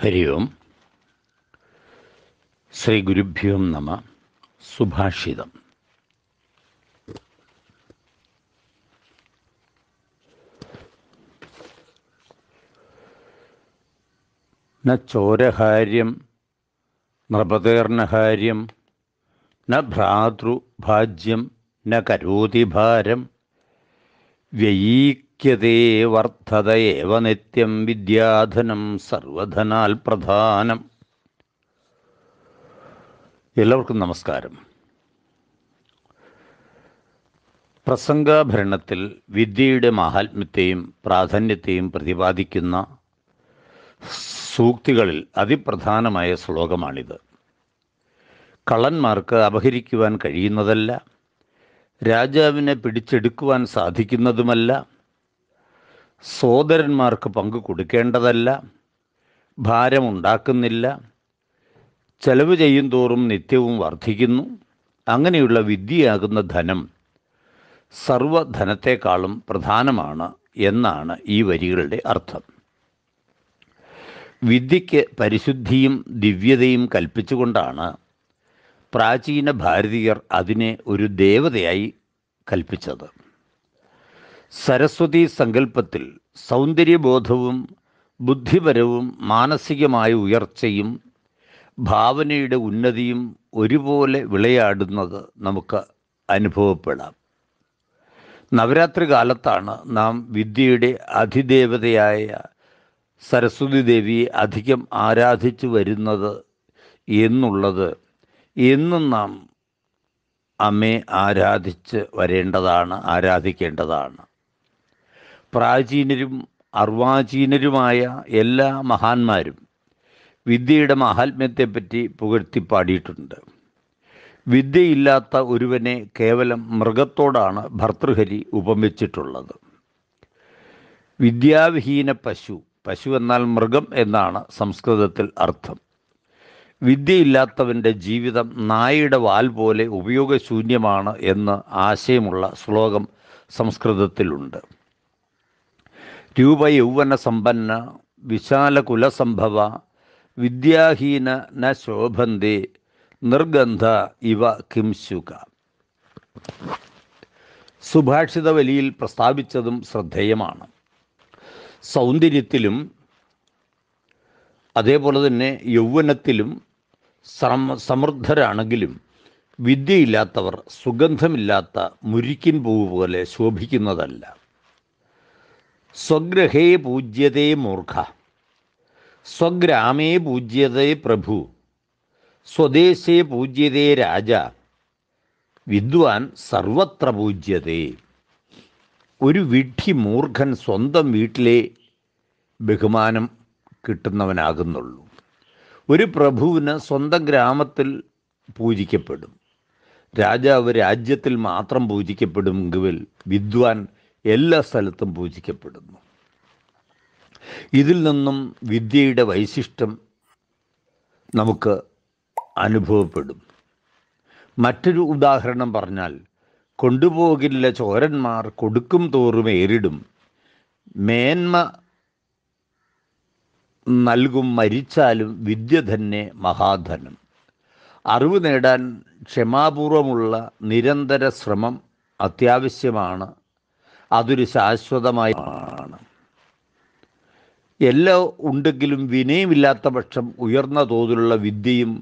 ഹരി ഓം ശ്രീ ഗുരുഭ്യോം നമ സുഭാഷിതം ന ചോരഹാര്യം നൃപതീർണഹാര്യം ന ഭ്രാതൃഭാജ്യം ന കരോതി ഭാരം വർദ്ധത വർദ്ധതയേവ നിത്യം വിദ്യാധനം സർവധനാൽ പ്രധാനം എല്ലാവർക്കും നമസ്കാരം പ്രസംഗാഭരണത്തിൽ വിദ്യയുടെ മഹാത്മ്യത്തെയും പ്രാധാന്യത്തെയും പ്രതിപാദിക്കുന്ന സൂക്തികളിൽ അതിപ്രധാനമായ ശ്ലോകമാണിത് കള്ളന്മാർക്ക് അപഹരിക്കുവാൻ കഴിയുന്നതല്ല രാജാവിനെ പിടിച്ചെടുക്കുവാൻ സാധിക്കുന്നതുമല്ല സോദരന്മാർക്ക് പങ്ക് കൊടുക്കേണ്ടതല്ല ഭാരമുണ്ടാക്കുന്നില്ല ചെലവ് ചെയ്യും തോറും നിത്യവും വർദ്ധിക്കുന്നു അങ്ങനെയുള്ള വിദ്യയാകുന്ന ധനം സർവധനത്തെക്കാളും പ്രധാനമാണ് എന്നാണ് ഈ വരികളുടെ അർത്ഥം വിദ്യയ്ക്ക് പരിശുദ്ധിയും ദിവ്യതയും കൽപ്പിച്ചുകൊണ്ടാണ് പ്രാചീന ഭാരതീയർ അതിനെ ഒരു ദേവതയായി കൽപ്പിച്ചത് സരസ്വതി സങ്കല്പത്തിൽ സൗന്ദര്യബോധവും ബുദ്ധിപരവും മാനസികമായ ഉയർച്ചയും ഭാവനയുടെ ഉന്നതിയും ഒരുപോലെ വിളയാടുന്നത് നമുക്ക് അനുഭവപ്പെടാം നവരാത്രി കാലത്താണ് നാം വിദ്യയുടെ അതിദേവതയായ സരസ്വതി ദേവിയെ അധികം ആരാധിച്ചു വരുന്നത് എന്നുള്ളത് എന്നും നാം അമ്മയെ ആരാധിച്ച് വരേണ്ടതാണ് ആരാധിക്കേണ്ടതാണ് പ്രാചീനരും അർവാചീനരുമായ എല്ലാ മഹാന്മാരും വിദ്യയുടെ മഹാത്മ്യത്തെപ്പറ്റി പുകഴ്ത്തി പാടിയിട്ടുണ്ട് വിദ്യയില്ലാത്ത ഒരുവനെ കേവലം മൃഗത്തോടാണ് ഭർത്തൃഹരി ഉപമിച്ചിട്ടുള്ളത് വിദ്യാവിഹീന പശു പശു എന്നാൽ മൃഗം എന്നാണ് സംസ്കൃതത്തിൽ അർത്ഥം വിദ്യയില്ലാത്തവൻ്റെ ജീവിതം നായയുടെ വാൽ പോലെ ഉപയോഗശൂന്യമാണ് എന്ന് ആശയമുള്ള ശ്ലോകം സംസ്കൃതത്തിലുണ്ട് രൂപ യൗവന സമ്പന്ന വിശാല കുലസംഭവ വിദ്യാഹീന ന ശോഭന്തി നിർഗന്ധ ഇവ കിംശുക സുഭാഷിത വലിയിൽ പ്രസ്താവിച്ചതും ശ്രദ്ധേയമാണ് സൗന്ദര്യത്തിലും അതേപോലെ തന്നെ യൗവനത്തിലും സമ സമൃദ്ധരാണെങ്കിലും വിദ്യയില്ലാത്തവർ സുഗന്ധമില്ലാത്ത മുരിക്കിൻ പൂവ് പോലെ ശോഭിക്കുന്നതല്ല സ്വഗ്രഹേ പൂജ്യതേ മൂർഖ സ്വഗ്രാമേ പൂജ്യതേ പ്രഭു സ്വദേശേ പൂജ്യതേ രാജ വിദ്വാൻ സർവത്ര പൂജ്യതേ ഒരു വിഡ്ഢി മൂർഖൻ സ്വന്തം വീട്ടിലെ ബഹുമാനം കിട്ടുന്നവനാകുന്നുള്ളൂ ഒരു പ്രഭുവിന് സ്വന്തം ഗ്രാമത്തിൽ പൂജിക്കപ്പെടും രാജാവ് രാജ്യത്തിൽ മാത്രം പൂജിക്കപ്പെടുമെങ്കിൽ വിദ്വാൻ എല്ലാ സ്ഥലത്തും പൂജിക്കപ്പെടുന്നു ഇതിൽ നിന്നും വിദ്യയുടെ വൈശിഷ്ട്യം നമുക്ക് അനുഭവപ്പെടും മറ്റൊരു ഉദാഹരണം പറഞ്ഞാൽ കൊണ്ടുപോകില്ല ചോരന്മാർ കൊടുക്കും തോറും ഏറിടും മേന്മ നൽകും മരിച്ചാലും വിദ്യ തന്നെ മഹാധനം അറിവ് നേടാൻ ക്ഷമാപൂർവമുള്ള നിരന്തര ശ്രമം അത്യാവശ്യമാണ് അതൊരു ശാശ്വതമായ ആണ് എല്ലാം ഉണ്ടെങ്കിലും വിനയമില്ലാത്ത പക്ഷം ഉയർന്ന തോതിലുള്ള വിദ്യയും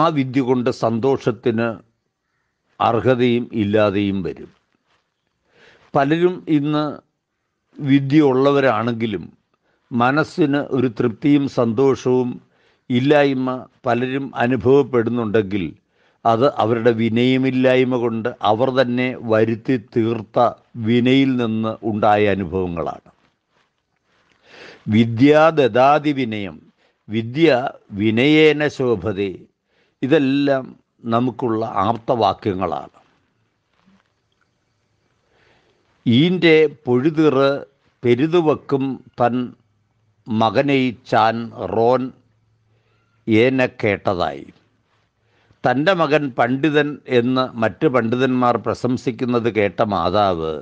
ആ വിദ്യ കൊണ്ട് സന്തോഷത്തിന് അർഹതയും ഇല്ലാതെയും വരും പലരും ഇന്ന് വിദ്യ ഉള്ളവരാണെങ്കിലും മനസ്സിന് ഒരു തൃപ്തിയും സന്തോഷവും ഇല്ലായ്മ പലരും അനുഭവപ്പെടുന്നുണ്ടെങ്കിൽ അത് അവരുടെ വിനയമില്ലായ്മ കൊണ്ട് അവർ തന്നെ വരുത്തി തീർത്ത വിനയിൽ നിന്ന് ഉണ്ടായ അനുഭവങ്ങളാണ് വിദ്യാ ദദാതി വിനയം വിദ്യ വിനയേന ശോഭതേ ഇതെല്ലാം നമുക്കുള്ള ആർത്തവാക്യങ്ങളാണ് ഈൻ്റെ പൊഴുതിറ് പെരുതുവക്കും തൻ മകനെ ചാൻ റോൻ ഏന കേട്ടതായി തൻ്റെ മകൻ പണ്ഡിതൻ എന്ന് മറ്റ് പണ്ഡിതന്മാർ പ്രശംസിക്കുന്നത് കേട്ട മാതാവ്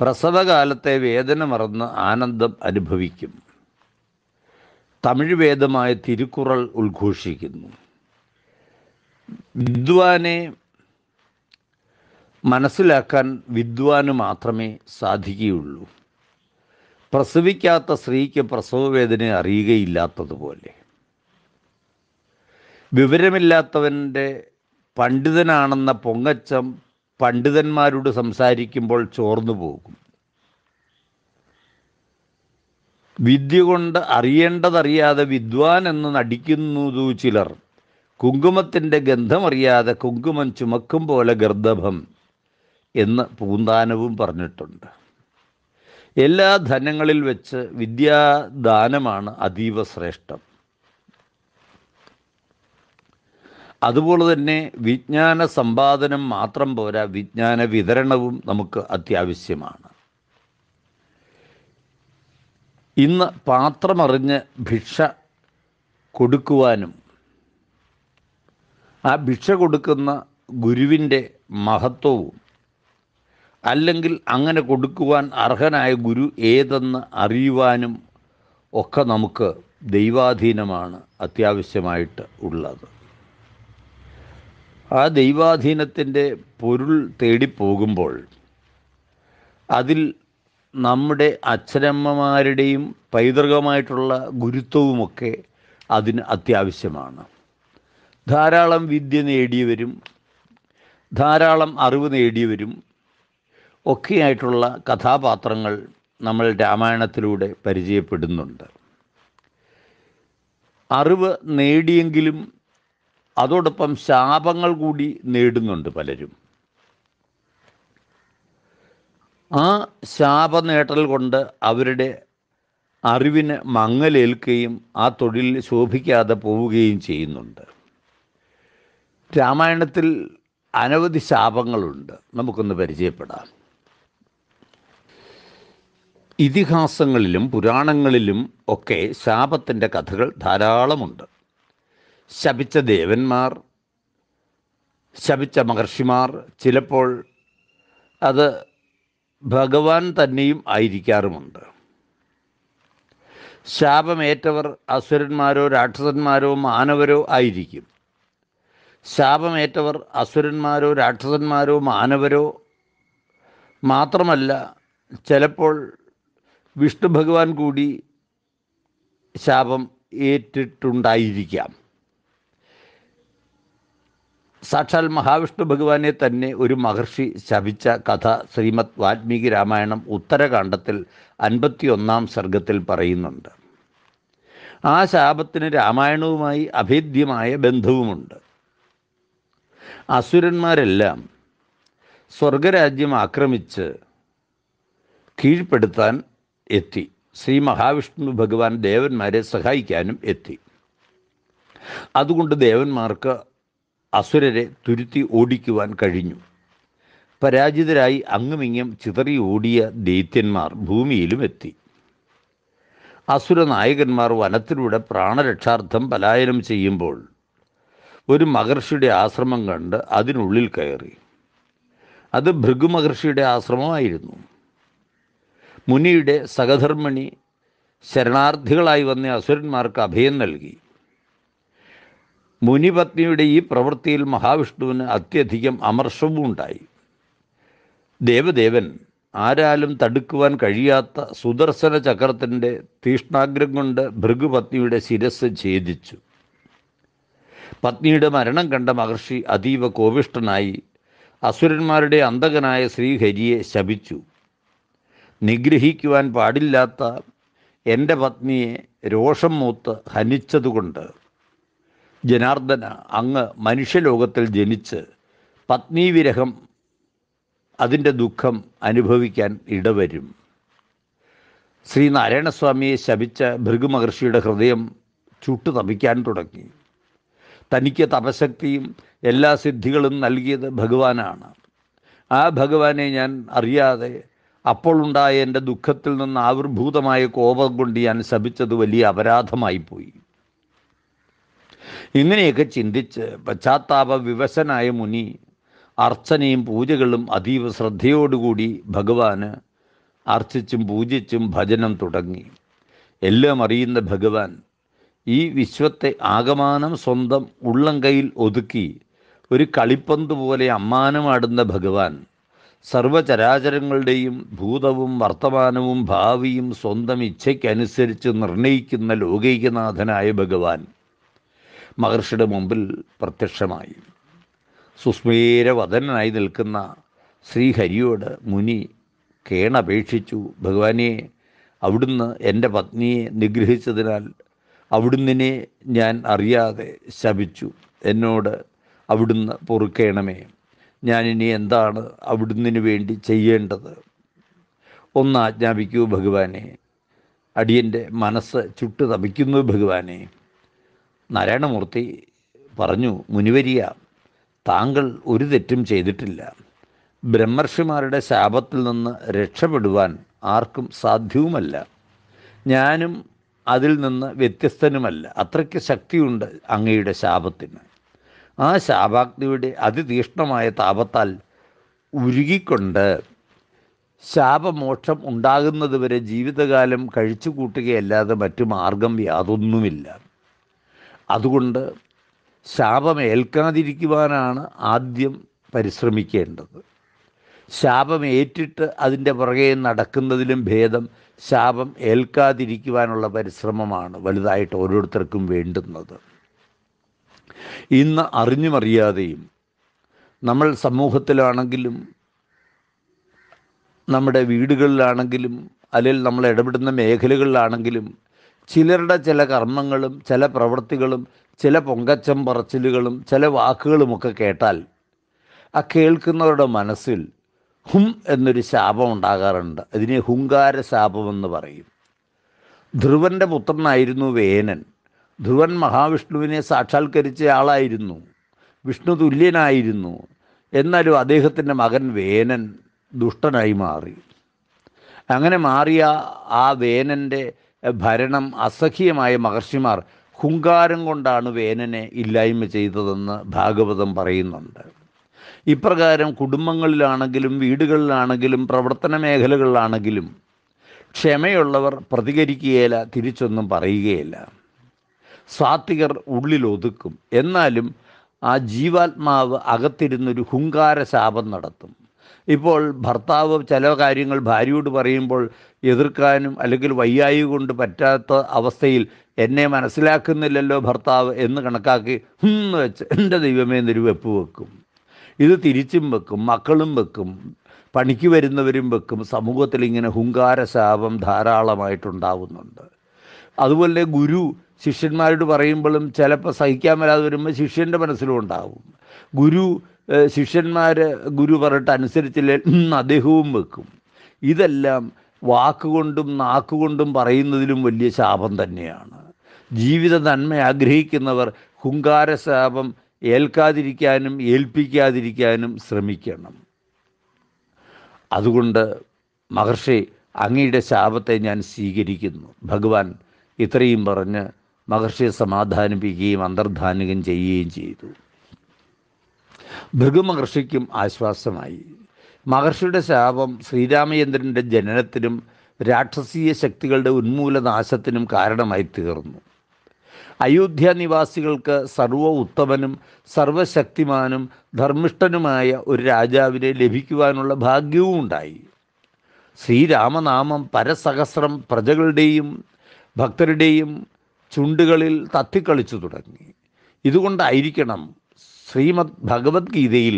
പ്രസവകാലത്തെ വേദന മറന്ന് ആനന്ദം അനുഭവിക്കും തമിഴ് വേദമായ തിരുക്കുറൾ ഉദ്ഘോഷിക്കുന്നു വിദ്വാനെ മനസ്സിലാക്കാൻ വിദ്വാന് മാത്രമേ സാധിക്കുകയുള്ളൂ പ്രസവിക്കാത്ത സ്ത്രീക്ക് പ്രസവവേദന അറിയുകയില്ലാത്തതുപോലെ വിവരമില്ലാത്തവൻ്റെ പണ്ഡിതനാണെന്ന പൊങ്ങച്ചം പണ്ഡിതന്മാരോട് സംസാരിക്കുമ്പോൾ ചോർന്നു പോകും വിദ്യ കൊണ്ട് അറിയേണ്ടതറിയാതെ വിദ്വാൻ എന്ന് നടിക്കുന്നതു ചിലർ കുങ്കുമത്തിൻ്റെ ഗന്ധമറിയാതെ കുങ്കുമം ചുമക്കും പോലെ ഗർദഭം എന്ന് പൂന്താനവും പറഞ്ഞിട്ടുണ്ട് എല്ലാ ധനങ്ങളിൽ വെച്ച് വിദ്യാദാനമാണ് അതീവ ശ്രേഷ്ഠം അതുപോലെ തന്നെ വിജ്ഞാന സമ്പാദനം മാത്രം പോരാ വിജ്ഞാന വിതരണവും നമുക്ക് അത്യാവശ്യമാണ് ഇന്ന് പാത്രമറിഞ്ഞ് ഭിക്ഷ കൊടുക്കുവാനും ആ ഭിക്ഷ കൊടുക്കുന്ന ഗുരുവിൻ്റെ മഹത്വവും അല്ലെങ്കിൽ അങ്ങനെ കൊടുക്കുവാൻ അർഹനായ ഗുരു ഏതെന്ന് അറിയുവാനും ഒക്കെ നമുക്ക് ദൈവാധീനമാണ് അത്യാവശ്യമായിട്ട് ഉള്ളത് ആ ദൈവാധീനത്തിൻ്റെ പൊരുൾ തേടിപ്പോകുമ്പോൾ അതിൽ നമ്മുടെ അച്ഛനമ്മമാരുടെയും പൈതൃകമായിട്ടുള്ള ഗുരുത്വവുമൊക്കെ അതിന് അത്യാവശ്യമാണ് ധാരാളം വിദ്യ നേടിയവരും ധാരാളം അറിവ് നേടിയവരും ഒക്കെയായിട്ടുള്ള കഥാപാത്രങ്ങൾ നമ്മൾ രാമായണത്തിലൂടെ പരിചയപ്പെടുന്നുണ്ട് അറിവ് നേടിയെങ്കിലും അതോടൊപ്പം ശാപങ്ങൾ കൂടി നേടുന്നുണ്ട് പലരും ആ നേട്ടൽ കൊണ്ട് അവരുടെ അറിവിന് മങ്ങലേൽക്കുകയും ആ തൊഴിൽ ശോഭിക്കാതെ പോവുകയും ചെയ്യുന്നുണ്ട് രാമായണത്തിൽ അനവധി ശാപങ്ങളുണ്ട് നമുക്കൊന്ന് പരിചയപ്പെടാം ഇതിഹാസങ്ങളിലും പുരാണങ്ങളിലും ഒക്കെ ശാപത്തിൻ്റെ കഥകൾ ധാരാളമുണ്ട് ശപിച്ച ദേവന്മാർ ശപിച്ച മഹർഷിമാർ ചിലപ്പോൾ അത് ഭഗവാൻ തന്നെയും ആയിരിക്കാറുമുണ്ട് ശാപമേറ്റവർ അസുരന്മാരോ രാക്ഷസന്മാരോ മാനവരോ ആയിരിക്കും ശാപമേറ്റവർ അസുരന്മാരോ രാക്ഷസന്മാരോ മാനവരോ മാത്രമല്ല ചിലപ്പോൾ വിഷ്ണു ഭഗവാൻ കൂടി ശാപം ഏറ്റിട്ടുണ്ടായിരിക്കാം സാക്ഷാൽ മഹാവിഷ്ണു ഭഗവാനെ തന്നെ ഒരു മഹർഷി ശപിച്ച കഥ ശ്രീമദ് വാൽമീകി രാമായണം ഉത്തരകാണ്ഡത്തിൽ അൻപത്തിയൊന്നാം സർഗത്തിൽ പറയുന്നുണ്ട് ആ ശാപത്തിന് രാമായണവുമായി അഭേദ്യമായ ബന്ധവുമുണ്ട് അസുരന്മാരെല്ലാം സ്വർഗരാജ്യം ആക്രമിച്ച് കീഴ്പ്പെടുത്താൻ എത്തി ശ്രീ മഹാവിഷ്ണു ഭഗവാൻ ദേവന്മാരെ സഹായിക്കാനും എത്തി അതുകൊണ്ട് ദേവന്മാർക്ക് അസുരരെ തുരുത്തി ഓടിക്കുവാൻ കഴിഞ്ഞു പരാജിതരായി അങ്ങുമിങ്ങും ചിതറി ഓടിയ ദൈത്യന്മാർ ഭൂമിയിലും എത്തി അസുരനായകന്മാർ വനത്തിലൂടെ പ്രാണരക്ഷാർത്ഥം പലായനം ചെയ്യുമ്പോൾ ഒരു മഹർഷിയുടെ ആശ്രമം കണ്ട് അതിനുള്ളിൽ കയറി അത് ഭൃഗു മഹർഷിയുടെ ആശ്രമമായിരുന്നു മുനിയുടെ സഹധർമ്മിണി ശരണാർത്ഥികളായി വന്ന അസുരന്മാർക്ക് അഭയം നൽകി മുനിപത്നിയുടെ ഈ പ്രവൃത്തിയിൽ മഹാവിഷ്ണുവിന് അത്യധികം അമർഷവും ഉണ്ടായി ദേവദേവൻ ആരാലും തടുക്കുവാൻ കഴിയാത്ത സുദർശന ചക്രത്തിൻ്റെ തീഷ്ണാഗ്രം കൊണ്ട് ഭൃഗുപത്നിയുടെ ശിരസ് ഛേദിച്ചു പത്നിയുടെ മരണം കണ്ട മഹർഷി അതീവ കോപിഷ്ഠനായി അസുരന്മാരുടെ അന്തകനായ ശ്രീഹരിയെ ശപിച്ചു നിഗ്രഹിക്കുവാൻ പാടില്ലാത്ത എൻ്റെ പത്നിയെ രോഷം മൂത്ത് ഹനിച്ചതുകൊണ്ട് ജനാർദ്ദന അങ്ങ് മനുഷ്യലോകത്തിൽ ജനിച്ച് പത്നീവിരഹം അതിൻ്റെ ദുഃഖം അനുഭവിക്കാൻ ഇടവരും ശ്രീ നാരായണസ്വാമിയെ ശപിച്ച ഭൃഗുമഹർഷിയുടെ മഹർഷിയുടെ ഹൃദയം ചുട്ടു തപിക്കാൻ തുടങ്ങി തനിക്ക് തപശക്തിയും എല്ലാ സിദ്ധികളും നൽകിയത് ഭഗവാനാണ് ആ ഭഗവാനെ ഞാൻ അറിയാതെ അപ്പോഴുണ്ടായ എൻ്റെ ദുഃഖത്തിൽ നിന്ന് ആവിർഭൂതമായ കോപം കൊണ്ട് ഞാൻ ശപിച്ചത് വലിയ അപരാധമായിപ്പോയി ഇങ്ങനെയൊക്കെ ചിന്തിച്ച് പശ്ചാത്താപ വിവശനായ മുനി അർച്ചനയും പൂജകളും അതീവ ശ്രദ്ധയോടുകൂടി ഭഗവാന് അർച്ചിച്ചും പൂജിച്ചും ഭജനം തുടങ്ങി എല്ലാം അറിയുന്ന ഭഗവാൻ ഈ വിശ്വത്തെ ആകമാനം സ്വന്തം ഉള്ളം കയ്യിൽ ഒതുക്കി ഒരു കളിപ്പന്ത് പോലെ അമ്മാനമാടുന്ന ഭഗവാൻ സർവചരാചരങ്ങളുടെയും ഭൂതവും വർത്തമാനവും ഭാവിയും സ്വന്തം ഇച്ഛയ്ക്കനുസരിച്ച് നിർണയിക്കുന്ന ലോകൈകനാഥനായ ഭഗവാൻ മഹർഷിയുടെ മുമ്പിൽ പ്രത്യക്ഷമായി സുസ്മേരവദനായി നിൽക്കുന്ന ശ്രീഹരിയോട് മുനി കേണപേക്ഷിച്ചു ഭഗവാനെ അവിടുന്ന് എൻ്റെ പത്നിയെ നിഗ്രഹിച്ചതിനാൽ അവിടുന്നിനെ ഞാൻ അറിയാതെ ശപിച്ചു എന്നോട് അവിടുന്ന് പൊറുക്കേണമേ ഞാനിനി എന്താണ് അവിടുന്നിന് വേണ്ടി ചെയ്യേണ്ടത് ഒന്ന് ആജ്ഞാപിക്കൂ ഭഗവാനെ അടിയൻ്റെ മനസ്സ് ചുട്ടു തപിക്കുന്നു ഭഗവാനെ നാരായണമൂർത്തി പറഞ്ഞു മുനിവരിയ താങ്കൾ ഒരു തെറ്റും ചെയ്തിട്ടില്ല ബ്രഹ്മർഷിമാരുടെ ശാപത്തിൽ നിന്ന് രക്ഷപ്പെടുവാൻ ആർക്കും സാധ്യവുമല്ല ഞാനും അതിൽ നിന്ന് വ്യത്യസ്തനുമല്ല അത്രയ്ക്ക് ശക്തിയുണ്ട് അങ്ങയുടെ ശാപത്തിന് ആ ശാപാഗ്നിയുടെ അതിതീഷ്ണമായ താപത്താൽ ഉരുകിക്കൊണ്ട് ശാപമോക്ഷം ഉണ്ടാകുന്നതുവരെ ജീവിതകാലം കഴിച്ചു കൂട്ടുകയല്ലാതെ മറ്റു മാർഗം യാതൊന്നുമില്ല അതുകൊണ്ട് ശാപമേൽക്കാതിരിക്കുവാനാണ് ആദ്യം പരിശ്രമിക്കേണ്ടത് ശാപമേറ്റിട്ട് അതിൻ്റെ പുറകെ നടക്കുന്നതിലും ഭേദം ശാപം ഏൽക്കാതിരിക്കുവാനുള്ള പരിശ്രമമാണ് വലുതായിട്ട് ഓരോരുത്തർക്കും വേണ്ടുന്നത് ഇന്ന് അറിഞ്ഞുമറിയാതെയും നമ്മൾ സമൂഹത്തിലാണെങ്കിലും നമ്മുടെ വീടുകളിലാണെങ്കിലും അല്ലെങ്കിൽ നമ്മൾ ഇടപെടുന്ന മേഖലകളിലാണെങ്കിലും ചിലരുടെ ചില കർമ്മങ്ങളും ചില പ്രവൃത്തികളും ചില പൊങ്കച്ചം പറച്ചിലുകളും ചില വാക്കുകളുമൊക്കെ കേട്ടാൽ ആ കേൾക്കുന്നവരുടെ മനസ്സിൽ ഹും എന്നൊരു ശാപം ഉണ്ടാകാറുണ്ട് അതിനെ ഹുങ്കാര ശാപമെന്ന് പറയും ധ്രുവൻ്റെ പുത്രനായിരുന്നു വേനൻ ധ്രുവൻ മഹാവിഷ്ണുവിനെ സാക്ഷാത്കരിച്ച ആളായിരുന്നു വിഷ്ണു തുല്യനായിരുന്നു എന്നാലും അദ്ദേഹത്തിൻ്റെ മകൻ വേനൻ ദുഷ്ടനായി മാറി അങ്ങനെ മാറിയ ആ വേനൻ്റെ ഭരണം അസഹ്യമായ മഹർഷിമാർ ഹുങ്കാരം കൊണ്ടാണ് വേനനെ ഇല്ലായ്മ ചെയ്തതെന്ന് ഭാഗവതം പറയുന്നുണ്ട് ഇപ്രകാരം കുടുംബങ്ങളിലാണെങ്കിലും വീടുകളിലാണെങ്കിലും പ്രവർത്തന മേഖലകളിലാണെങ്കിലും ക്ഷമയുള്ളവർ പ്രതികരിക്കുകയില്ല തിരിച്ചൊന്നും പറയുകയില്ല സാത്വികർ ഉള്ളിലൊതുക്കും എന്നാലും ആ ജീവാത്മാവ് അകത്തിരുന്നൊരു ഹുങ്കാര ശാപം നടത്തും ഇപ്പോൾ ഭർത്താവ് ചില കാര്യങ്ങൾ ഭാര്യയോട് പറയുമ്പോൾ എതിർക്കാനും അല്ലെങ്കിൽ വയ്യായി കൊണ്ട് പറ്റാത്ത അവസ്ഥയിൽ എന്നെ മനസ്സിലാക്കുന്നില്ലല്ലോ ഭർത്താവ് എന്ന് കണക്കാക്കി എന്ന് വെച്ച് എൻ്റെ ദൈവമേ എന്നൊരു വെപ്പ് വെക്കും ഇത് തിരിച്ചും വെക്കും മക്കളും വെക്കും പണിക്ക് വരുന്നവരും വെക്കും സമൂഹത്തിൽ ഇങ്ങനെ ഹുങ്കാരശാപം ധാരാളമായിട്ടുണ്ടാവുന്നുണ്ട് അതുപോലെ ഗുരു ശിഷ്യന്മാരോട് പറയുമ്പോഴും ചിലപ്പോൾ സഹിക്കാൻ വരാതെ വരുമ്പോൾ ശിഷ്യൻ്റെ മനസ്സിലും ഉണ്ടാവും ഗുരു ശിഷ്യന്മാർ ഗുരു പറഞ്ഞിട്ട് അനുസരിച്ചില്ല അദ്ദേഹവും വെക്കും ഇതെല്ലാം വാക്കുകൊണ്ടും നാക്കുകൊണ്ടും പറയുന്നതിലും വലിയ ശാപം തന്നെയാണ് ജീവിത നന്മ ആഗ്രഹിക്കുന്നവർ ഹുങ്കാരശാപം ഏൽക്കാതിരിക്കാനും ഏൽപ്പിക്കാതിരിക്കാനും ശ്രമിക്കണം അതുകൊണ്ട് മഹർഷി അങ്ങയുടെ ശാപത്തെ ഞാൻ സ്വീകരിക്കുന്നു ഭഗവാൻ ഇത്രയും പറഞ്ഞ് മഹർഷിയെ സമാധാനിപ്പിക്കുകയും അന്തർധാനികം ചെയ്യുകയും ചെയ്തു ഭൃഗുമഹർഷിക്കും ആശ്വാസമായി മഹർഷിയുടെ ശാപം ശ്രീരാമചന്ദ്രൻ്റെ ജനനത്തിനും രാക്ഷസീയ ശക്തികളുടെ ഉന്മൂലനാശത്തിനും കാരണമായി തീർന്നു അയോധ്യ നിവാസികൾക്ക് സർവ ഉത്തമനും സർവശക്തിമാനും ധർമ്മിഷ്ഠനുമായ ഒരു രാജാവിനെ ലഭിക്കുവാനുള്ള ഭാഗ്യവും ഉണ്ടായി ശ്രീരാമനാമം പരസഹസ്രം പ്രജകളുടെയും ഭക്തരുടെയും ചുണ്ടുകളിൽ തത്തിക്കളിച്ചു തുടങ്ങി ഇതുകൊണ്ടായിരിക്കണം ശ്രീമദ് ഭഗവത്ഗീതയിൽ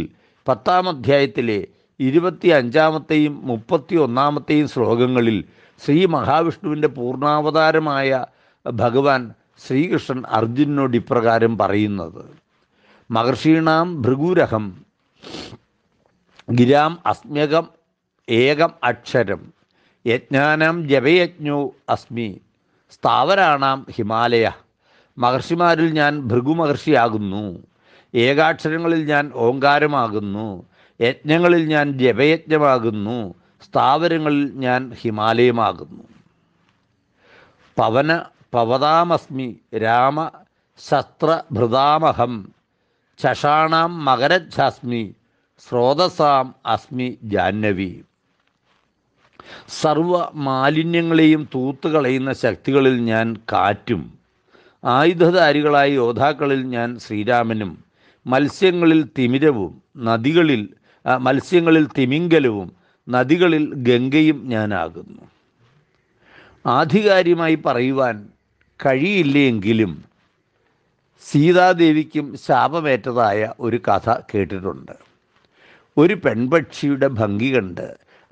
പത്താം അധ്യായത്തിലെ ഇരുപത്തി അഞ്ചാമത്തെയും മുപ്പത്തി ഒന്നാമത്തെയും ശ്ലോകങ്ങളിൽ ശ്രീ മഹാവിഷ്ണുവിൻ്റെ പൂർണാവതാരമായ ഭഗവാൻ ശ്രീകൃഷ്ണൻ അർജുനോട് ഇപ്രകാരം പറയുന്നത് മഹർഷീണാം ഭൃഗുരഹം ഗിരാം അസ്മ്യകം ഏകം അക്ഷരം യജ്ഞാനം ജപയജ്ഞോ അസ്മി സ്ഥാവരാണാം ഹിമാലയ മഹർഷിമാരിൽ ഞാൻ ഭൃഗുമഹർഷിയാകുന്നു ഏകാക്ഷരങ്ങളിൽ ഞാൻ ഓങ്കാരമാകുന്നു യജ്ഞങ്ങളിൽ ഞാൻ ജപയജ്ഞമാകുന്നു സ്ഥാവരങ്ങളിൽ ഞാൻ ഹിമാലയമാകുന്നു പവന പവതാമസ്മി രാമ ശസ്ത്രഭൃതാമഹം ചഷാണാം മകരഛാസ്മി സ്രോതസാം അസ്മി ജാഹ്നവി സർവ മാലിന്യങ്ങളെയും തൂത്തുകളയുന്ന ശക്തികളിൽ ഞാൻ കാറ്റും ആയുധധാരികളായ യോദ്ധാക്കളിൽ ഞാൻ ശ്രീരാമനും മത്സ്യങ്ങളിൽ തിമിരവും നദികളിൽ മത്സ്യങ്ങളിൽ തിമിംഗലവും നദികളിൽ ഗംഗയും ഞാനാകുന്നു ആധികാരികമായി പറയുവാൻ കഴിയില്ലെങ്കിലും സീതാദേവിക്കും ശാപമേറ്റതായ ഒരു കഥ കേട്ടിട്ടുണ്ട് ഒരു പെൺപക്ഷിയുടെ ഭംഗി കണ്ട്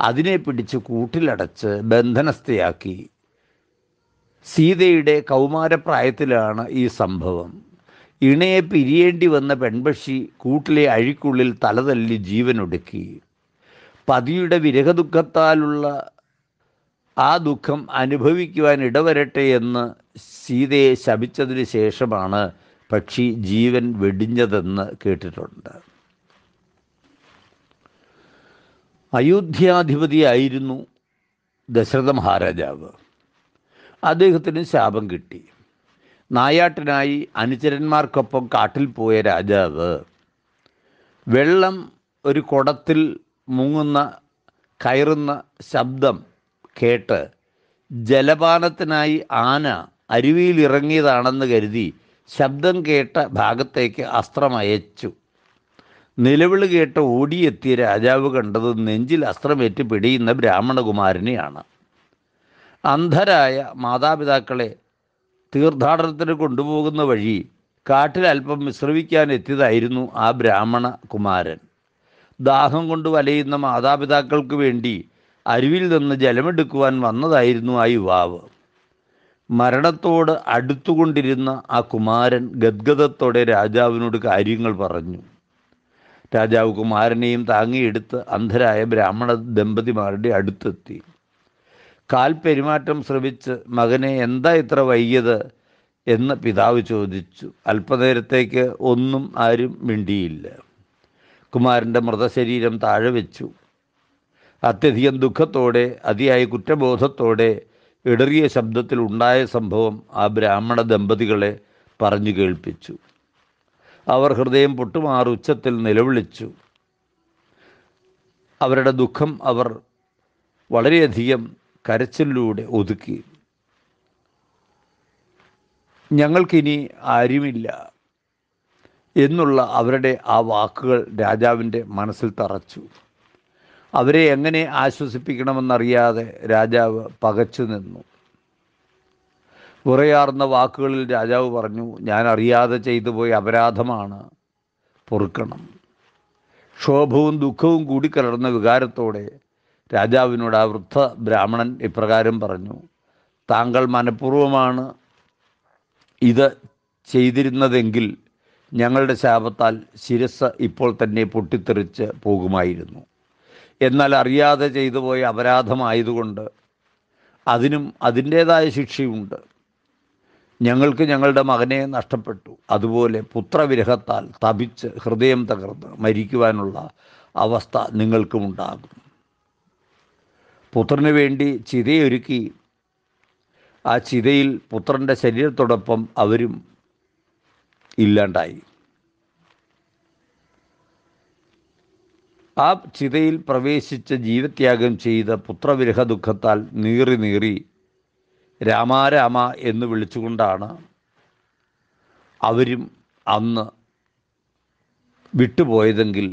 അതിനെ പിടിച്ച് കൂട്ടിലടച്ച് ബന്ധനസ്ഥയാക്കി സീതയുടെ കൗമാരപ്രായത്തിലാണ് ഈ സംഭവം ഇണയെ പിരിയേണ്ടി വന്ന പെൺപക്ഷി കൂട്ടിലെ അഴിക്കുള്ളിൽ തലതല്ലി ജീവനൊടുക്കി പതിയുടെ വിരഹദുഃഖത്താലുള്ള ആ ദുഃഖം അനുഭവിക്കുവാൻ ഇടവരട്ടെ എന്ന് സീതയെ ശപിച്ചതിന് ശേഷമാണ് പക്ഷി ജീവൻ വെടിഞ്ഞതെന്ന് കേട്ടിട്ടുണ്ട് അയോധ്യാധിപതിയായിരുന്നു ദശരഥ മഹാരാജാവ് അദ്ദേഹത്തിന് ശാപം കിട്ടി നായാട്ടിനായി അനുചരന്മാർക്കൊപ്പം കാട്ടിൽ പോയ രാജാവ് വെള്ളം ഒരു കുടത്തിൽ മുങ്ങുന്ന കയറുന്ന ശബ്ദം കേട്ട് ജലപാനത്തിനായി ആന അരുവിയിൽ ഇറങ്ങിയതാണെന്ന് കരുതി ശബ്ദം കേട്ട ഭാഗത്തേക്ക് അസ്ത്രം അയച്ചു നിലവിളി കേട്ട് ഓടിയെത്തിയ രാജാവ് കണ്ടത് നെഞ്ചിൽ അസ്ത്രമേറ്റ് പിടിയുന്ന ബ്രാഹ്മണകുമാരനെയാണ് അന്ധരായ മാതാപിതാക്കളെ തീർത്ഥാടനത്തിന് കൊണ്ടുപോകുന്ന വഴി കാട്ടിൽ അല്പം വിശ്രമിക്കാൻ എത്തിയതായിരുന്നു ആ ബ്രാഹ്മണ കുമാരൻ ദാഹം കൊണ്ട് വലയുന്ന മാതാപിതാക്കൾക്ക് വേണ്ടി അരുവിൽ നിന്ന് ജലമെടുക്കുവാൻ വന്നതായിരുന്നു ആ യുവാവ് മരണത്തോട് അടുത്തുകൊണ്ടിരുന്ന ആ കുമാരൻ ഗദ്ഗതത്തോടെ രാജാവിനോട് കാര്യങ്ങൾ പറഞ്ഞു രാജാവ് കുമാരനെയും താങ്ങിയെടുത്ത് അന്ധരായ ബ്രാഹ്മണ ദമ്പതിമാരുടെ അടുത്തെത്തി കാൽ പെരുമാറ്റം ശ്രമിച്ച് മകനെ എന്താ ഇത്ര വൈകിയത് എന്ന് പിതാവ് ചോദിച്ചു അല്പനേരത്തേക്ക് ഒന്നും ആരും മിണ്ടിയില്ല കുമാരൻ്റെ മൃതശരീരം താഴെ വെച്ചു അത്യധികം ദുഃഖത്തോടെ അതിയായ കുറ്റബോധത്തോടെ ഇടറിയ ശബ്ദത്തിൽ ഉണ്ടായ സംഭവം ആ ബ്രാഹ്മണ ദമ്പതികളെ പറഞ്ഞു കേൾപ്പിച്ചു അവർ ഹൃദയം പൊട്ടുമാറു ഉച്ചത്തിൽ നിലവിളിച്ചു അവരുടെ ദുഃഖം അവർ വളരെയധികം കരച്ചിലൂടെ ഒതുക്കി ഞങ്ങൾക്കിനി ആരുമില്ല എന്നുള്ള അവരുടെ ആ വാക്കുകൾ രാജാവിൻ്റെ മനസ്സിൽ തറച്ചു അവരെ എങ്ങനെ ആശ്വസിപ്പിക്കണമെന്നറിയാതെ രാജാവ് പകച്ചു നിന്നു ഉറയാർന്ന വാക്കുകളിൽ രാജാവ് പറഞ്ഞു ഞാൻ അറിയാതെ ചെയ്തു പോയ അപരാധമാണ് പൊറുക്കണം ക്ഷോഭവും ദുഃഖവും കൂടി കലർന്ന വികാരത്തോടെ രാജാവിനോട് ആ വൃദ്ധ ബ്രാഹ്മണൻ ഇപ്രകാരം പറഞ്ഞു താങ്കൾ മനഃപൂർവ്വമാണ് ഇത് ചെയ്തിരുന്നതെങ്കിൽ ഞങ്ങളുടെ ശാപത്താൽ ശിരസ് ഇപ്പോൾ തന്നെ പൊട്ടിത്തെറിച്ച് പോകുമായിരുന്നു എന്നാൽ അറിയാതെ ചെയ്തു പോയ അപരാധമായതുകൊണ്ട് അതിനും അതിൻ്റേതായ ശിക്ഷയുണ്ട് ഞങ്ങൾക്ക് ഞങ്ങളുടെ മകനെ നഷ്ടപ്പെട്ടു അതുപോലെ പുത്രവിരഹത്താൽ തപിച്ച് ഹൃദയം തകർന്ന് മരിക്കുവാനുള്ള അവസ്ഥ നിങ്ങൾക്കുമുണ്ടാകും പുത്രന് വേണ്ടി ചിതയൊരുക്കി ആ ചിതയിൽ പുത്രൻ്റെ ശരീരത്തോടൊപ്പം അവരും ഇല്ലാണ്ടായി ആ ചിതയിൽ പ്രവേശിച്ച് ജീവത്യാഗം ചെയ്ത പുത്രവിരഹ ദുഃഖത്താൽ നീറി നീറി രാമാരാമ എന്ന് വിളിച്ചുകൊണ്ടാണ് അവരും അന്ന് വിട്ടുപോയതെങ്കിൽ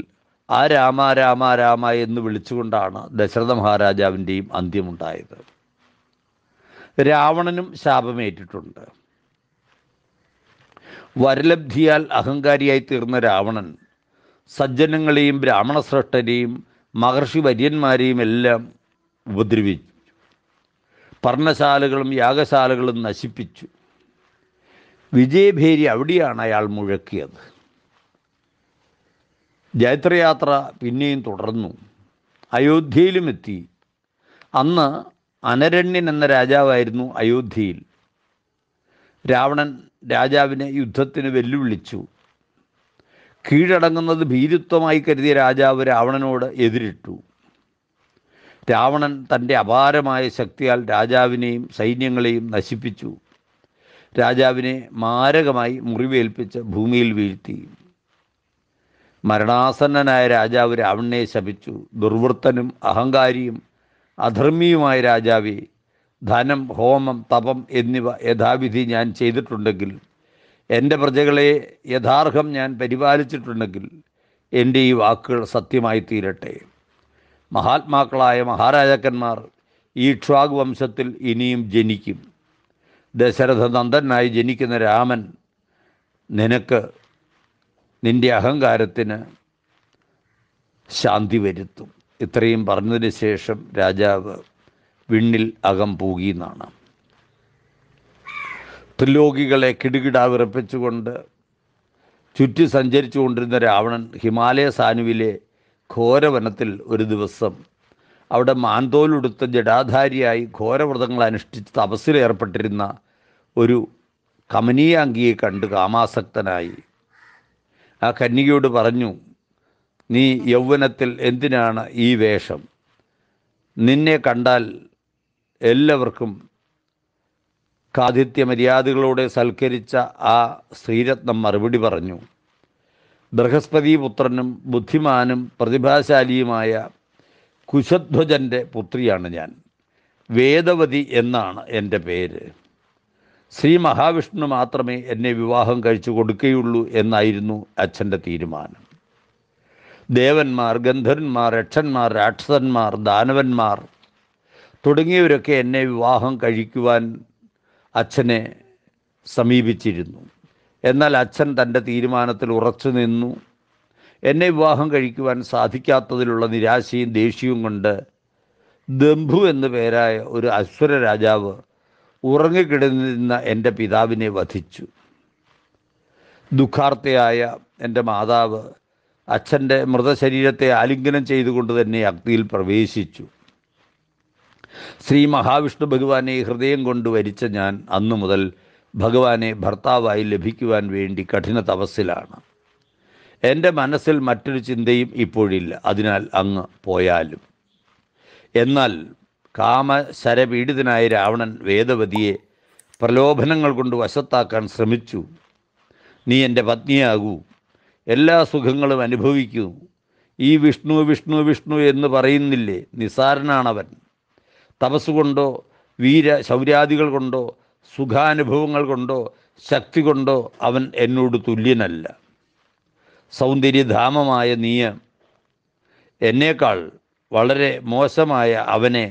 ആ രാമ രാമ രാമ എന്ന് വിളിച്ചുകൊണ്ടാണ് ദശരഥ മഹാരാജാവിൻ്റെയും അന്ത്യമുണ്ടായത് രാവണനും ശാപമേറ്റിട്ടുണ്ട് വരലബ്ധിയാൽ അഹങ്കാരിയായി തീർന്ന രാവണൻ സജ്ജനങ്ങളെയും ബ്രാഹ്മണ ശ്രേഷ്ഠരെയും മഹർഷി വര്യന്മാരെയും എല്ലാം ഉപദ്രവിച്ചു പർണശാലകളും യാഗശാലകളും നശിപ്പിച്ചു വിജയഭേരി അവിടെയാണ് അയാൾ മുഴക്കിയത് ജൈത്രയാത്ര പിന്നെയും തുടർന്നു അയോധ്യയിലും എത്തി അന്ന് അനരണ്യൻ എന്ന രാജാവായിരുന്നു അയോധ്യയിൽ രാവണൻ രാജാവിനെ യുദ്ധത്തിന് വെല്ലുവിളിച്ചു കീഴടങ്ങുന്നത് ഭീരുത്വമായി കരുതിയ രാജാവ് രാവണനോട് എതിരിട്ടു രാവണൻ തൻ്റെ അപാരമായ ശക്തിയാൽ രാജാവിനെയും സൈന്യങ്ങളെയും നശിപ്പിച്ചു രാജാവിനെ മാരകമായി മുറിവേൽപ്പിച്ച് ഭൂമിയിൽ വീഴ്ത്തി മരണാസന്നനായ രാജാവ് രാവണനെ ശപിച്ചു ദുർവൃത്തനും അഹങ്കാരിയും അധർമ്മിയുമായ രാജാവെ ധനം ഹോമം തപം എന്നിവ യഥാവിധി ഞാൻ ചെയ്തിട്ടുണ്ടെങ്കിൽ എൻ്റെ പ്രജകളെ യഥാർഹം ഞാൻ പരിപാലിച്ചിട്ടുണ്ടെങ്കിൽ എൻ്റെ ഈ വാക്കുകൾ സത്യമായി തീരട്ടെ മഹാത്മാക്കളായ മഹാരാജാക്കന്മാർ ഈ ക്ഷാഗ് വംശത്തിൽ ഇനിയും ജനിക്കും ദശരഥ നന്ദനായി ജനിക്കുന്ന രാമൻ നിനക്ക് നിന്റെ അഹങ്കാരത്തിന് ശാന്തി വരുത്തും ഇത്രയും പറഞ്ഞതിന് ശേഷം രാജാവ് വിണ്ണിൽ അകം എന്നാണ് ത്രിലോകികളെ കിടുകിടാവിറപ്പിച്ചുകൊണ്ട് ചുറ്റി സഞ്ചരിച്ചു കൊണ്ടിരുന്ന രാവണൻ ഹിമാലയ സാനുവിലെ ഘോരവനത്തിൽ ഒരു ദിവസം അവിടെ മാന്തോലുടുത്ത ജടാധാരിയായി ഘോരവ്രതങ്ങൾ അനുഷ്ഠിച്ച് തപസ്സിലേർപ്പെട്ടിരുന്ന ഒരു കമനീയാംഗിയെ കണ്ട് കാമാസക്തനായി ആ കന്യകയോട് പറഞ്ഞു നീ യൗവനത്തിൽ എന്തിനാണ് ഈ വേഷം നിന്നെ കണ്ടാൽ എല്ലാവർക്കും കാതിത്യ മര്യാദകളോടെ സൽക്കരിച്ച ആ സ്ത്രീരത്നം മറുപടി പറഞ്ഞു ബൃഹസ്പതി പുത്രനും ബുദ്ധിമാനും പ്രതിഭാശാലിയുമായ കുശധ്വജൻ്റെ പുത്രിയാണ് ഞാൻ വേദവതി എന്നാണ് എൻ്റെ പേര് ശ്രീ മഹാവിഷ്ണു മാത്രമേ എന്നെ വിവാഹം കഴിച്ചു കൊടുക്കുകയുള്ളൂ എന്നായിരുന്നു അച്ഛൻ്റെ തീരുമാനം ദേവന്മാർ ഗന്ധർവന്മാർ രക്ഷന്മാർ രാക്ഷസന്മാർ ദാനവന്മാർ തുടങ്ങിയവരൊക്കെ എന്നെ വിവാഹം കഴിക്കുവാൻ അച്ഛനെ സമീപിച്ചിരുന്നു എന്നാൽ അച്ഛൻ തൻ്റെ തീരുമാനത്തിൽ ഉറച്ചു നിന്നു എന്നെ വിവാഹം കഴിക്കുവാൻ സാധിക്കാത്തതിലുള്ള നിരാശയും ദേഷ്യവും കൊണ്ട് ദംഭു എന്നു പേരായ ഒരു അസുര രാജാവ് ഉറങ്ങിക്കിടന്നിരുന്ന എൻ്റെ പിതാവിനെ വധിച്ചു ദുഃഖാർത്ഥയായ എൻ്റെ മാതാവ് അച്ഛൻ്റെ മൃതശരീരത്തെ ആലിംഗനം ചെയ്തുകൊണ്ട് തന്നെ അഗ്നിയിൽ പ്രവേശിച്ചു ശ്രീ മഹാവിഷ്ണു ഭഗവാനെ ഹൃദയം കൊണ്ട് വരിച്ച ഞാൻ അന്നു മുതൽ ഭഗവാനെ ഭർത്താവായി ലഭിക്കുവാൻ വേണ്ടി കഠിന തപസ്സിലാണ് എൻ്റെ മനസ്സിൽ മറ്റൊരു ചിന്തയും ഇപ്പോഴില്ല അതിനാൽ അങ്ങ് പോയാലും എന്നാൽ കാമശരപീഡിതനായ രാവണൻ വേദവതിയെ പ്രലോഭനങ്ങൾ കൊണ്ട് വശത്താക്കാൻ ശ്രമിച്ചു നീ എൻ്റെ പത്നിയാകൂ എല്ലാ സുഖങ്ങളും അനുഭവിക്കൂ ഈ വിഷ്ണു വിഷ്ണു വിഷ്ണു എന്ന് പറയുന്നില്ലേ നിസാരനാണവൻ തപസ്സുകൊണ്ടോ വീര ശൗര്യാദികൾ കൊണ്ടോ സുഖാനുഭവങ്ങൾ കൊണ്ടോ ശക്തി കൊണ്ടോ അവൻ എന്നോട് തുല്യനല്ല സൗന്ദര്യധാമമായ നീ എന്നേക്കാൾ വളരെ മോശമായ അവനെ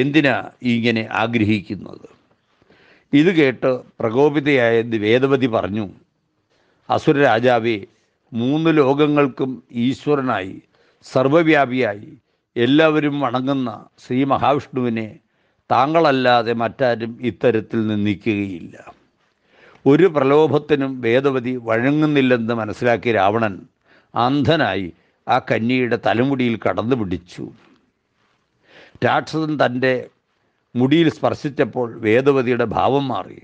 എന്തിനാ ഇങ്ങനെ ആഗ്രഹിക്കുന്നത് ഇത് കേട്ട് പ്രകോപിതയായ വേദവതി പറഞ്ഞു അസുര രാജാവേ മൂന്ന് ലോകങ്ങൾക്കും ഈശ്വരനായി സർവവ്യാപിയായി എല്ലാവരും വണങ്ങുന്ന ശ്രീ മഹാവിഷ്ണുവിനെ താങ്കളല്ലാതെ മറ്റാരും ഇത്തരത്തിൽ നിന്ദിക്കുകയില്ല ഒരു പ്രലോഭത്തിനും വേദവതി വഴങ്ങുന്നില്ലെന്ന് മനസ്സിലാക്കിയ രാവണൻ അന്ധനായി ആ കന്യയുടെ തലമുടിയിൽ കടന്നു പിടിച്ചു രാക്ഷസൻ തൻ്റെ മുടിയിൽ സ്പർശിച്ചപ്പോൾ വേദവതിയുടെ ഭാവം മാറി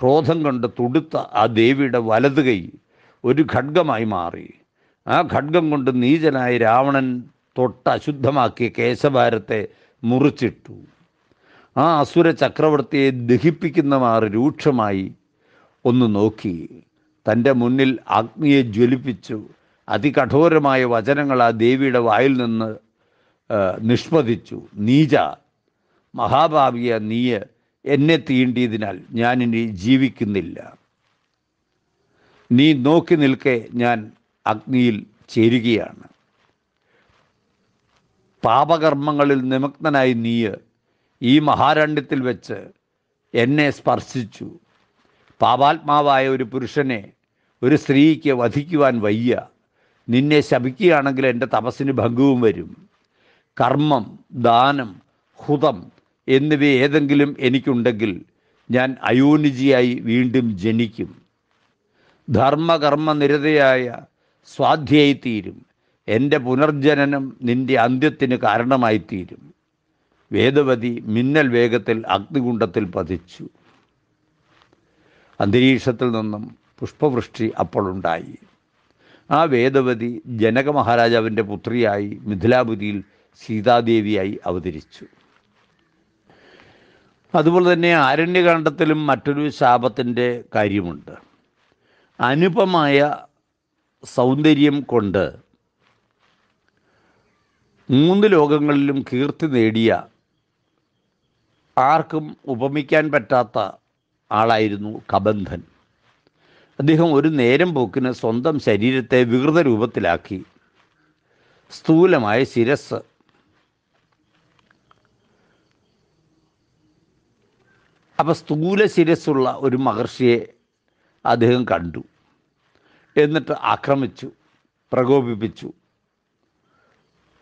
ക്രോധം കൊണ്ട് തുടുത്ത ആ ദേവിയുടെ വലത് കൈ ഒരു ഖഡ്ഗമായി മാറി ആ ഖഡ്ഗം കൊണ്ട് നീചനായ രാവണൻ തൊട്ട് അശുദ്ധമാക്കിയ കേശഭാരത്തെ മുറിച്ചിട്ടു ആ അസുര ചക്രവർത്തിയെ ദഹിപ്പിക്കുന്ന മാറി രൂക്ഷമായി ഒന്ന് നോക്കി തൻ്റെ മുന്നിൽ അഗ്നിയെ ജ്വലിപ്പിച്ചു അതികഠോരമായ വചനങ്ങൾ ആ ദേവിയുടെ വായിൽ നിന്ന് നിഷ്പതിച്ചു നീജ മഹാഭാവിയ നീയ എന്നെ തീണ്ടിയതിനാൽ ഞാനിനി ജീവിക്കുന്നില്ല നീ നോക്കി നിൽക്കെ ഞാൻ അഗ്നിയിൽ ചേരുകയാണ് പാപകർമ്മങ്ങളിൽ നിമഗ്നനായി നീ ഈ മഹാരണ്യത്തിൽ വെച്ച് എന്നെ സ്പർശിച്ചു പാപാത്മാവായ ഒരു പുരുഷനെ ഒരു സ്ത്രീക്ക് വധിക്കുവാൻ വയ്യ നിന്നെ ശപിക്കുകയാണെങ്കിൽ എൻ്റെ തപസ്സിന് ഭംഗവും വരും കർമ്മം ദാനം ഹുതം എന്നിവ ഏതെങ്കിലും എനിക്കുണ്ടെങ്കിൽ ഞാൻ അയോനിജിയായി വീണ്ടും ജനിക്കും ധർമ്മകർമ്മ നിരതയായ സ്വാധ്യായിത്തീരും എൻ്റെ പുനർജനനം നിൻ്റെ അന്ത്യത്തിന് കാരണമായിത്തീരും വേദവതി മിന്നൽ വേഗത്തിൽ അഗ്നികുണ്ടത്തിൽ പതിച്ചു അന്തരീക്ഷത്തിൽ നിന്നും പുഷ്പവൃഷ്ടി അപ്പോഴുണ്ടായി ആ വേദവതി ജനക മഹാരാജാവിൻ്റെ പുത്രിയായി മിഥിലാപുരിയിൽ സീതാദേവിയായി അവതരിച്ചു അതുപോലെ തന്നെ ആരണ്യകാന്ഡത്തിലും മറ്റൊരു ശാപത്തിൻ്റെ കാര്യമുണ്ട് അനുപമായ സൗന്ദര്യം കൊണ്ട് മൂന്ന് ലോകങ്ങളിലും കീർത്തി നേടിയ ആർക്കും ഉപമിക്കാൻ പറ്റാത്ത ആളായിരുന്നു കബന്ധൻ അദ്ദേഹം ഒരു നേരം പോക്കിന് സ്വന്തം ശരീരത്തെ വികൃത രൂപത്തിലാക്കി സ്ഥൂലമായ ശിരസ് അപ്പോൾ സ്ഥൂല ശിരസ്സുള്ള ഒരു മഹർഷിയെ അദ്ദേഹം കണ്ടു എന്നിട്ട് ആക്രമിച്ചു പ്രകോപിപ്പിച്ചു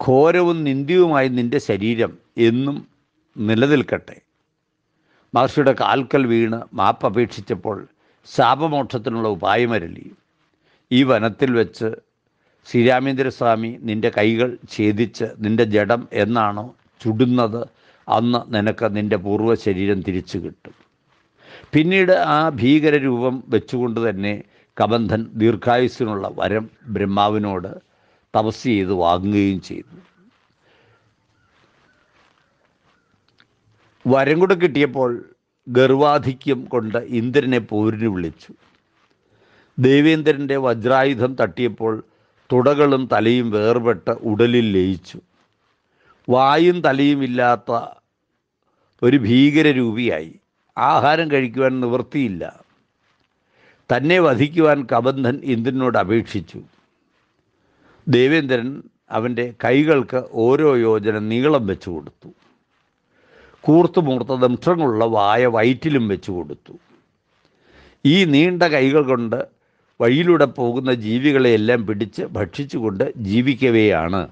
ഘോരവും നിന്ദിയുമായി നിന്റെ ശരീരം എന്നും നിലനിൽക്കട്ടെ മഹർഷിയുടെ കാൽക്കൽ വീണ് അപേക്ഷിച്ചപ്പോൾ ശാപമോക്ഷത്തിനുള്ള ഉപായമരളി ഈ വനത്തിൽ വെച്ച് ശ്രീരാമേന്ദ്രസ്വാമി നിൻ്റെ കൈകൾ ഛേദിച്ച് നിൻ്റെ ജഡം എന്നാണോ ചുടുന്നത് അന്ന് നിനക്ക് നിൻ്റെ പൂർവ്വ ശരീരം തിരിച്ചു കിട്ടും പിന്നീട് ആ ഭീകരരൂപം വെച്ചുകൊണ്ട് തന്നെ കബന്ധൻ ദീർഘായുസ്സിനുള്ള വരം ബ്രഹ്മാവിനോട് തപസ് ചെയ്ത് വാങ്ങുകയും ചെയ്തു വരം കൂടെ കിട്ടിയപ്പോൾ ഗർവാധിക്യം കൊണ്ട് ഇന്ദ്രനെ പോരിന് വിളിച്ചു ദേവേന്ദ്രൻ്റെ വജ്രായുധം തട്ടിയപ്പോൾ തുടകളും തലയും വേർപെട്ട് ഉടലിൽ ലയിച്ചു വായും തലയും ഇല്ലാത്ത ഒരു ഭീകര രൂപിയായി ആഹാരം കഴിക്കുവാൻ നിവൃത്തിയില്ല തന്നെ വധിക്കുവാൻ കബന്ധൻ ഇന്ദ്രനോട് അപേക്ഷിച്ചു ദേവേന്ദ്രൻ അവൻ്റെ കൈകൾക്ക് ഓരോ യോജന നീളം വെച്ചു കൊടുത്തു മൂർത്ത ദംഷങ്ങളുള്ള വായ വയറ്റിലും വെച്ചു കൊടുത്തു ഈ നീണ്ട കൈകൾ കൊണ്ട് വഴിയിലൂടെ പോകുന്ന ജീവികളെയെല്ലാം പിടിച്ച് ഭക്ഷിച്ചുകൊണ്ട് ജീവിക്കവെയാണ്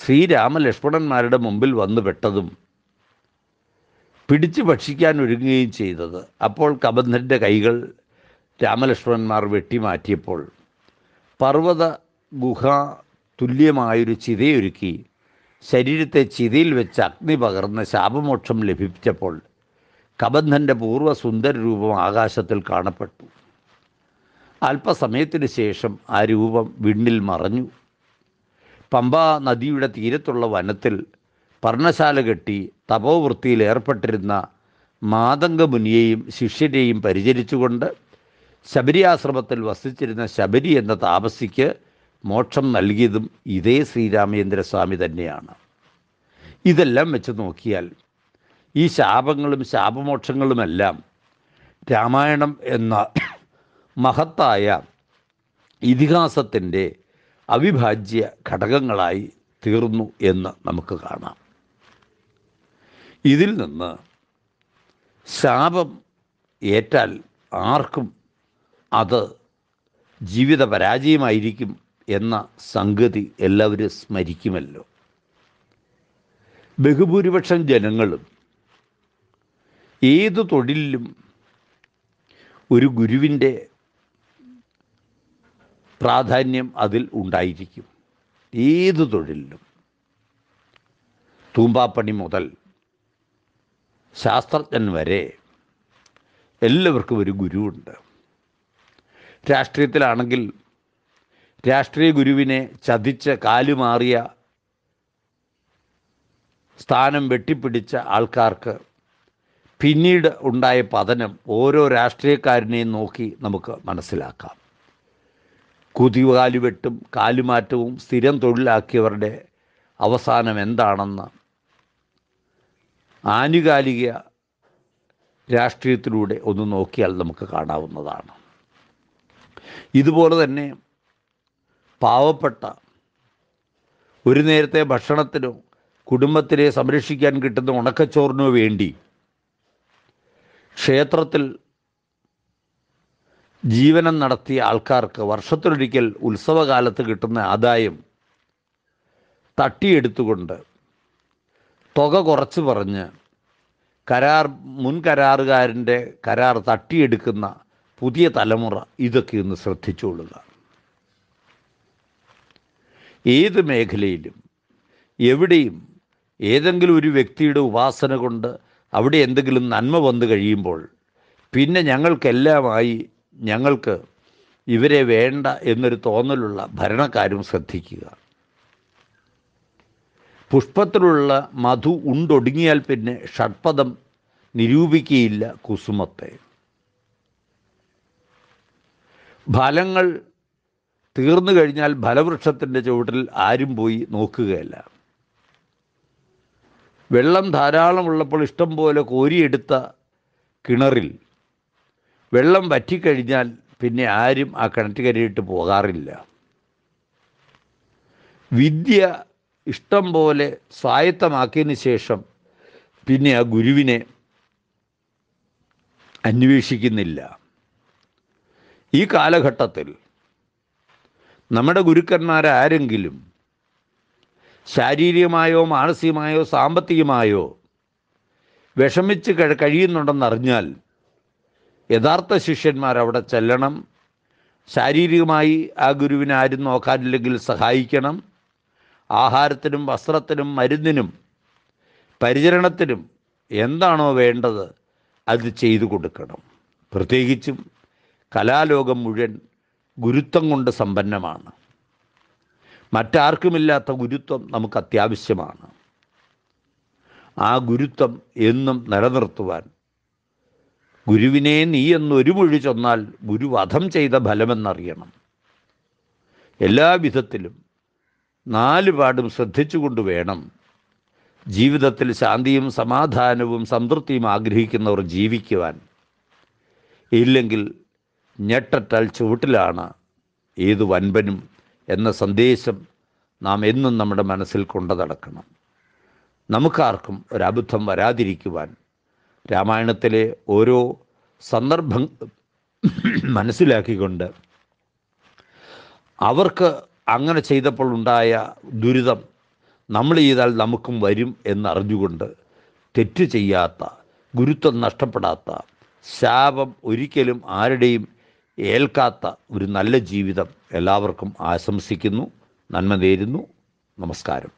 ശ്രീരാമലക്ഷ്മണന്മാരുടെ മുമ്പിൽ വന്നു പെട്ടതും പിടിച്ചു ഭക്ഷിക്കാൻ ഒരുങ്ങുകയും ചെയ്തത് അപ്പോൾ കബന്ധൻ്റെ കൈകൾ രാമലക്ഷ്മണന്മാർ വെട്ടിമാറ്റിയപ്പോൾ പർവ്വത ഗുഹ തുല്യമായൊരു ചിതയൊരുക്കി ശരീരത്തെ ചിതയിൽ വെച്ച് അഗ്നി പകർന്ന് ശാപമോക്ഷം ലഭിച്ചപ്പോൾ കബന്ധൻ്റെ പൂർവ്വസുന്ദര രൂപം ആകാശത്തിൽ കാണപ്പെട്ടു അല്പസമയത്തിന് ശേഷം ആ രൂപം വിണ്ണിൽ മറഞ്ഞു പമ്പ നദിയുടെ തീരത്തുള്ള വനത്തിൽ പർണശാല കെട്ടി തപോവൃത്തിയിൽ ഏർപ്പെട്ടിരുന്ന മാതംഗമുനിയെയും ശിഷ്യരെയും പരിചരിച്ചുകൊണ്ട് ശബരിയാശ്രമത്തിൽ വസിച്ചിരുന്ന ശബരി എന്ന താപസിക്ക് മോക്ഷം നൽകിയതും ഇതേ ശ്രീരാമചന്ദ്രസ്വാമി തന്നെയാണ് ഇതെല്ലാം വെച്ച് നോക്കിയാൽ ഈ ശാപങ്ങളും ശാപമോക്ഷങ്ങളുമെല്ലാം രാമായണം എന്ന മഹത്തായ ഇതിഹാസത്തിൻ്റെ അവിഭാജ്യ ഘടകങ്ങളായി തീർന്നു എന്ന് നമുക്ക് കാണാം ഇതിൽ നിന്ന് ശാപം ഏറ്റാൽ ആർക്കും അത് ജീവിത പരാജയമായിരിക്കും എന്ന സംഗതി എല്ലാവരും സ്മരിക്കുമല്ലോ ബഹുഭൂരിപക്ഷം ജനങ്ങളും ഏത് തൊഴിലിലും ഒരു ഗുരുവിൻ്റെ പ്രാധാന്യം അതിൽ ഉണ്ടായിരിക്കും ഏത് തൊഴിലിലും തൂമ്പാപ്പണി മുതൽ ശാസ്ത്രജ്ഞൻ വരെ എല്ലാവർക്കും ഒരു ഗുരുവുണ്ട് രാഷ്ട്രീയത്തിലാണെങ്കിൽ രാഷ്ട്രീയ ഗുരുവിനെ ചതിച്ച് കാലുമാറിയ സ്ഥാനം വെട്ടിപ്പിടിച്ച ആൾക്കാർക്ക് പിന്നീട് ഉണ്ടായ പതനം ഓരോ രാഷ്ട്രീയക്കാരനെയും നോക്കി നമുക്ക് മനസ്സിലാക്കാം വെട്ടും കാലുമാറ്റവും സ്ഥിരം തൊഴിലാക്കിയവരുടെ അവസാനം എന്താണെന്ന് ആനുകാലിക രാഷ്ട്രീയത്തിലൂടെ ഒന്ന് നോക്കിയാൽ നമുക്ക് കാണാവുന്നതാണ് ഇതുപോലെ തന്നെ പാവപ്പെട്ട ഒരു നേരത്തെ ഭക്ഷണത്തിനോ കുടുംബത്തിനെ സംരക്ഷിക്കാൻ കിട്ടുന്ന ഉണക്കച്ചോറിനോ വേണ്ടി ക്ഷേത്രത്തിൽ ജീവനം നടത്തിയ ആൾക്കാർക്ക് വർഷത്തിലൊരിക്കൽ ഉത്സവകാലത്ത് കിട്ടുന്ന ആദായം തട്ടിയെടുത്തുകൊണ്ട് തുക കുറച്ച് പറഞ്ഞ് കരാർ മുൻ കരാറുകാരൻ്റെ കരാർ തട്ടിയെടുക്കുന്ന പുതിയ തലമുറ ഇതൊക്കെ ഒന്ന് ശ്രദ്ധിച്ചുകൊള്ളുക ഏത് മേഖലയിലും എവിടെയും ഏതെങ്കിലും ഒരു വ്യക്തിയുടെ ഉപാസന കൊണ്ട് അവിടെ എന്തെങ്കിലും നന്മ വന്നു കഴിയുമ്പോൾ പിന്നെ ഞങ്ങൾക്കെല്ലാമായി ഞങ്ങൾക്ക് ഇവരെ വേണ്ട എന്നൊരു തോന്നലുള്ള ഭരണക്കാരും ശ്രദ്ധിക്കുക പുഷ്പത്തിലുള്ള മധു ഉണ്ടൊടുങ്ങിയാൽ പിന്നെ ഷഡ്പദം നിരൂപിക്കുകയില്ല കുസുമത്തെ ഫലങ്ങൾ തീർന്നു കഴിഞ്ഞാൽ ഫലവൃക്ഷത്തിൻ്റെ ചുവട്ടിൽ ആരും പോയി നോക്കുകയല്ല വെള്ളം ധാരാളമുള്ളപ്പോൾ ഇഷ്ടം പോലെ കോരിയെടുത്ത കിണറിൽ വെള്ളം വറ്റിക്കഴിഞ്ഞാൽ പിന്നെ ആരും ആ കിണറ്റുകരയിട്ട് പോകാറില്ല വിദ്യ ഇഷ്ടം പോലെ സ്വായത്തമാക്കിയതിന് ശേഷം പിന്നെ ആ ഗുരുവിനെ അന്വേഷിക്കുന്നില്ല ഈ കാലഘട്ടത്തിൽ നമ്മുടെ ഗുരുക്കന്മാരാരെങ്കിലും ശാരീരികമായോ മാനസികമായോ സാമ്പത്തികമായോ വിഷമിച്ച് കഴിയുന്നുണ്ടെന്നറിഞ്ഞാൽ യഥാർത്ഥ ശിഷ്യന്മാർ അവിടെ ചെല്ലണം ശാരീരികമായി ആ ഗുരുവിനെ ആരും നോക്കാനില്ലെങ്കിൽ സഹായിക്കണം ആഹാരത്തിനും വസ്ത്രത്തിനും മരുന്നിനും പരിചരണത്തിനും എന്താണോ വേണ്ടത് അത് ചെയ്തു കൊടുക്കണം പ്രത്യേകിച്ചും കലാലോകം മുഴുവൻ ഗുരുത്വം കൊണ്ട് സമ്പന്നമാണ് മറ്റാർക്കുമില്ലാത്ത ഗുരുത്വം നമുക്ക് അത്യാവശ്യമാണ് ആ ഗുരുത്വം എന്നും നിലനിർത്തുവാൻ ഗുരുവിനെ നീ എന്നൊരു മൊഴി ചൊന്നാൽ വധം ചെയ്ത ഫലമെന്നറിയണം എല്ലാ വിധത്തിലും നാല് പാടും ശ്രദ്ധിച്ചുകൊണ്ട് വേണം ജീവിതത്തിൽ ശാന്തിയും സമാധാനവും സംതൃപ്തിയും ആഗ്രഹിക്കുന്നവർ ജീവിക്കുവാൻ ഇല്ലെങ്കിൽ ഞെട്ടറ്റാൽ ചുവട്ടിലാണ് ഏത് വൻപനും എന്ന സന്ദേശം നാം എന്നും നമ്മുടെ മനസ്സിൽ കൊണ്ടു നടക്കണം നമുക്കാർക്കും ഒരബുദ്ധം വരാതിരിക്കുവാൻ രാമായണത്തിലെ ഓരോ സന്ദർഭം മനസ്സിലാക്കിക്കൊണ്ട് അവർക്ക് അങ്ങനെ ചെയ്തപ്പോൾ ഉണ്ടായ ദുരിതം നമ്മൾ ചെയ്താൽ നമുക്കും വരും എന്നറിഞ്ഞുകൊണ്ട് തെറ്റ് ചെയ്യാത്ത ഗുരുത്വം നഷ്ടപ്പെടാത്ത ശാപം ഒരിക്കലും ആരുടെയും ഏൽക്കാത്ത ഒരു നല്ല ജീവിതം എല്ലാവർക്കും ആശംസിക്കുന്നു നന്മ നേരുന്നു നമസ്കാരം